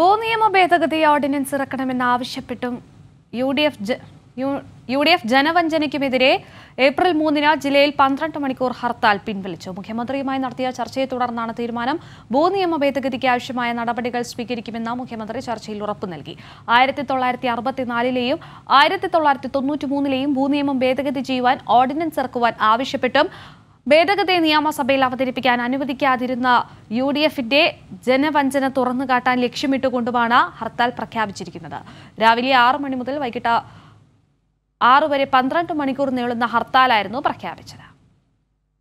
ഭൂനിയമ ഭേദഗതി ഓർഡിനൻസ് ആവശ്യപ്പെട്ടും U D F U D F ജനവഞ്ചനയ്ക്കുമെതിരെ ഏപ്രിൽ മൂന്നിന് ജില്ലയിൽ പന്ത്രണ്ട് മണിക്കൂർ ഹർത്താൽ പിൻവലിച്ചു മുഖ്യമന്ത്രിയുമായി നടത്തിയ ചർച്ചയെ തുടർന്നാണ് തീരുമാനം ഭൂനിയമ ഭേദഗതിക്ക് ആവശ്യമായ നടപടികൾ സ്വീകരിക്കുമെന്ന് മുഖ്യമന്ത്രി ചർച്ചയിൽ ഉറപ്പു നൽകി ആയിരത്തി തൊള്ളായിരത്തി അറുപത്തിനാലിലെയും ആയിരത്തി തൊള്ളായിരത്തി തൊണ്ണൂറ്റി മൂന്നിലെയും ഭൂനിയമം ഭേദഗതി ചെയ്യുവാൻ ഓർഡിനൻസ് ഇറക്കുവാൻ ആവശ്യപ്പെട്ടും ഭേദഗതി നിയമസഭയിൽ അവതരിപ്പിക്കാൻ അനുവദിക്കാതിരുന്ന യു ഡി എഫിന്റെ ജനവഞ്ചന തുറന്നു കാട്ടാൻ ലക്ഷ്യമിട്ടുകൊണ്ടുമാണ് ഹർത്താൽ പ്രഖ്യാപിച്ചിരിക്കുന്നത് രാവിലെ ആറ് മണി മുതൽ വൈകിട്ട് ആറു വരെ പന്ത്രണ്ട് മണിക്കൂർ നീളുന്ന ഹർത്താലായിരുന്നു പ്രഖ്യാപിച്ചത്